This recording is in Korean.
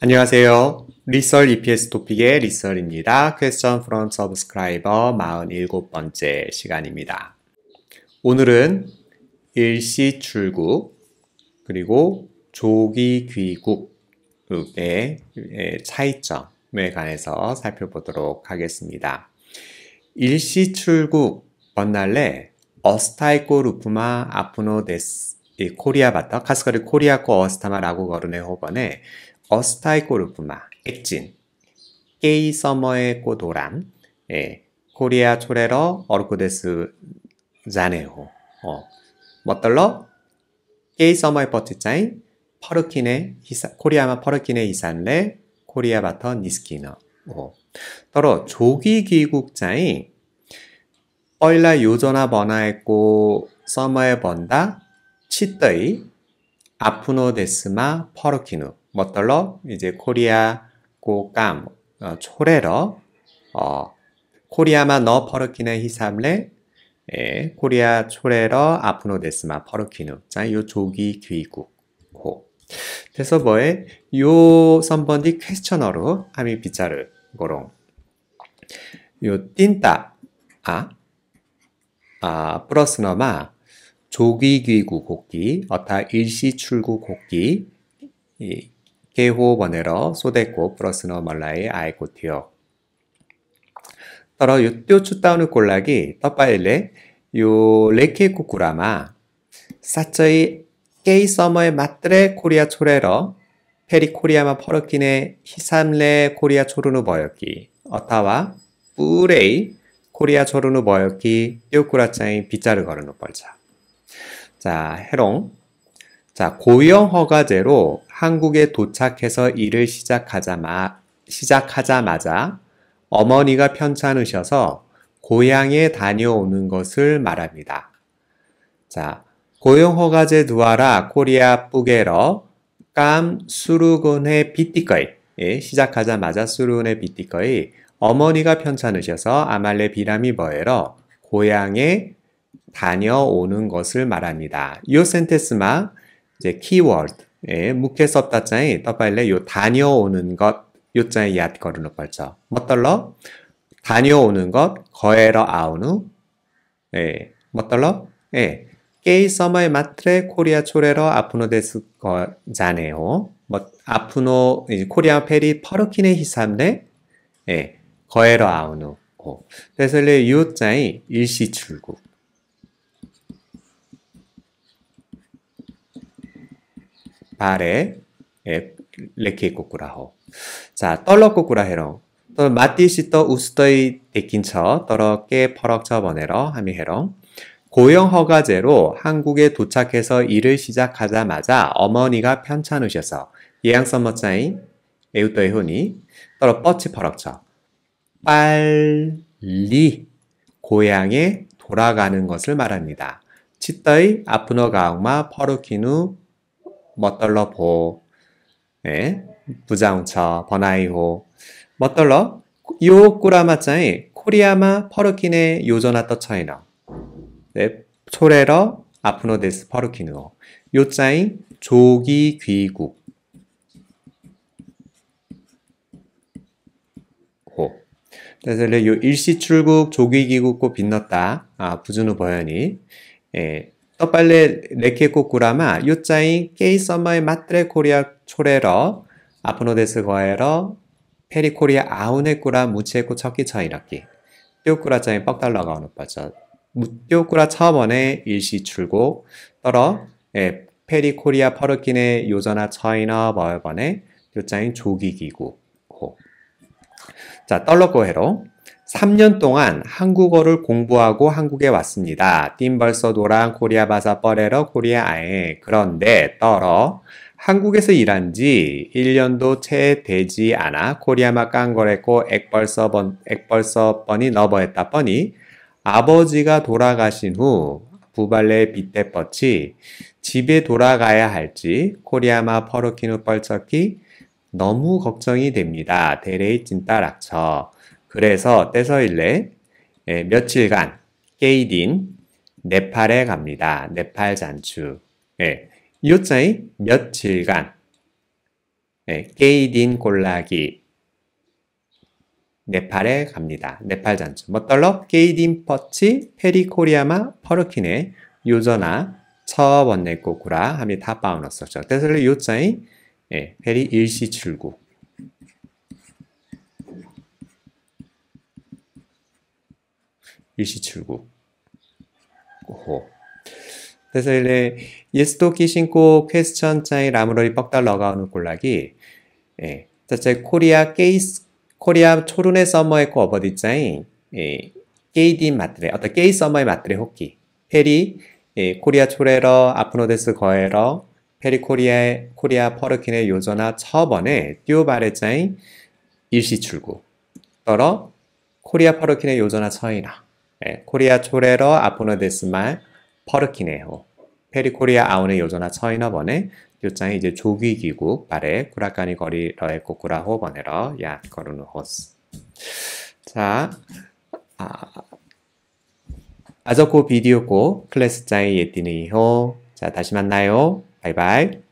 안녕하세요. 리썰 EPS 토픽의 리썰입니다. Question from 천 프론 s c r i b e r 47번째 시간입니다. 오늘은 일시 출국 그리고 조기 귀국의 차이점에 관해서 살펴보도록 하겠습니다. 일시 출국 번날레 어스타이코 루프마 아프노 데스 코리아 바타 카스카리 코리아코 어스타마라고 거르네 호번에 어스타이꼬르프마 액진, 게이 서머의 꼬도람, 예, 코리아 초레러 어르코데스 자네호, 어, 멋떨러 게이 서머의 버티짜인 퍼르킨의 히사, 코리아마 퍼르킨의 이산레 코리아 바터 니스키너, 어, 떨어 조기 귀국자인 어일라 요전화 번화했고 서머의 번다 치떠이 아프노데스마 퍼르키누 뭐떨러 이제 코리아 고깜 어, 초래러 어코리아만너 퍼르키네 히삼레 예, 코리아 초래러 아프노 데스마 퍼르키누 자, 요 조기 귀국 고 그래서 뭐에 요선번디 퀘스처너로 아미 비자를 고롱 요 띵따 아, 아 플러스너마 조기 귀국 곡기 어타 일시 출국 곡기 이 케호 번에러 소데코 플러스너 말라이아이코티오 따라 요때오 춥다우는 꼴락이 떠빠일레 요 레케 쿠쿠라마 사짜이 게이 서머의 맛들의 코리아 초레러 페리 코리아마 퍼르킨의 히삼레 코리아 초르누 버역기 어타와 뿌레이 코리아 초르누 버역기 요쿠라차인 빗자루 걸어놓 벌자 자 해롱 자, 고용 허가제로 한국에 도착해서 일을 시작하자마, 시작하자마자 어머니가 편찮으셔서 고향에 다녀오는 것을 말합니다. 자, 고용허가제 두아라 코리아 뿌게러 깜 수루군의 비티거이 예, 시작하자마자 수루군의 비티거이 어머니가 편찮으셔서 아말레 비람이 버에러 고향에 다녀오는 것을 말합니다. 요 센테스마 이제 키워드에 मुख्य शब्द चाहिँ तपाईँले यो 다녀오는 것 यो चाहिँ याद गर्नुपर्छ मतलब 다녀오는 것 गएर आउनु 예 मतलब ए केही समय मात्रै कोरिया छोडेर आफ्नो देश जाने हो आफ्नो 코리아 페리 फर्किने हिसाबले ए गएर आउनु हो त्यसैले यो चाहिँ 일시출국 발에 레케 예, 꼬꾸라호. 자, 떨러 꼬꾸라해롱. 또마티시또 우스더이 데킨처 떨어깨 퍼럭 저번에러 하미해롱. 고용 허가제로 한국에 도착해서 일을 시작하자마자 어머니가 편찮으셔서 예양선머자인 에우더의 혼이 떨어 뻗치 퍼럭쳐 빨리 고향에 돌아가는 것을 말합니다. 치떠이 아프너 가옥마 퍼루키누 멋떨러 보. 예? 부장차 번아이호. 멋떨러 요 꾸라마짜이 코리아마 퍼르킨의 요전아 떠차이나. 네, 초레러 아프노데스 퍼르킨으로. 요짜이 조기 귀국. 호. 그래서 요 일시 출국 조기 귀국고 빛났다. 아, 부준우 버현이 예, 떡 빨리 레케코 꾸라마 요짜인 게이 서머의 마트레 코리아 초레러 아프노데스 거에러 페리 코리아 아우네 꾸라 무치에코 척기 차이렇기뼈꾸라짜인 뻑달러가 어느 빠져 무뼈꾸라 처음원에 일시 출고 떨어 에 예, 페리 코리아 퍼르킨의 요전화 처이나 버번에 요짜인 조기기구 호. 자 떨러 고해로 3년 동안 한국어를 공부하고 한국에 왔습니다. 띵벌서 도랑 코리아 바사 뻐레러 코리아 아에. 그런데 떨어 한국에서 일한 지 1년도 채 되지 않아 코리아마 깡거랬고 액벌서 번, 액벌서 뻔이 너버했다 뻔히 아버지가 돌아가신 후 부발레 빗대뻗치 집에 돌아가야 할지 코리아마 퍼르키누 뻘쩍히 너무 걱정이 됩니다. 대레이 찐따락처. 그래서 떼서일래 예, 며칠간 게이딘 네팔에 갑니다. 네팔 잔추. 요자이 예, 며칠간 게이딘 예, 꼴라기 네팔에 갑니다. 네팔 잔추. 뭐떨러 게이딘 퍼치 페리코리아마 퍼르키네 요저나 처번내고 구라 함이 타바우너서 떼서일래 요자이 페리 일시 출국. 일시출구. 호. 그래서 일레 예스토키 신고 퀘스천 차이 라무로이 뻑달러가 오는 골라기 예. 자체 코리아 게이스 코리아 초르네 서머의 코 어버디 짜인 예. 게이디 마트레 어떤 게이 서머의 마트레 호키 페리 예. 코리아 초레러 아프노데스 거에러 페리 코리아의 코리아 퍼르킨의 요전화 처번에 띠오바레 짜인 일시 출구 떨어 코리아 퍼르킨의 요전화 처이나 예, 코리아 초레로 아포노 데스말 퍼르키네호 페리코리아 아우네 요조나 처이너번에 요장에 이제 조기기구 말에 구라카니 거리 러에 꼬꾸라 호번에러 야 거르누 호스 자 아, 아저코 비디오고 클래스 짜이 예띠니 이호 자 다시 만나요 바이바이